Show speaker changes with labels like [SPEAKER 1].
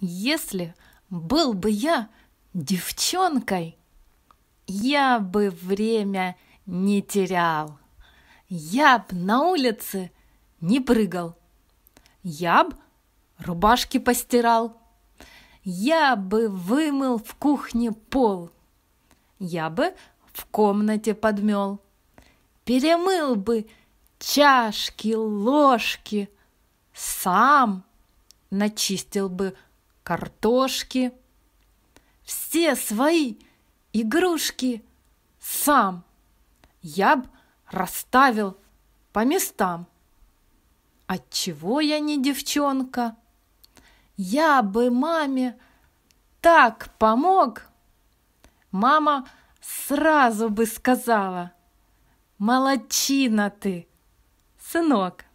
[SPEAKER 1] Если был бы я девчонкой, я бы время не терял. Я б на улице не прыгал. Я б рубашки постирал. Я бы вымыл в кухне пол. Я бы в комнате подмел. Перемыл бы чашки, ложки. Сам начистил бы картошки, все свои игрушки сам я б расставил по местам. Отчего я не девчонка? Я бы маме так помог. Мама сразу бы сказала, молодчина ты, сынок.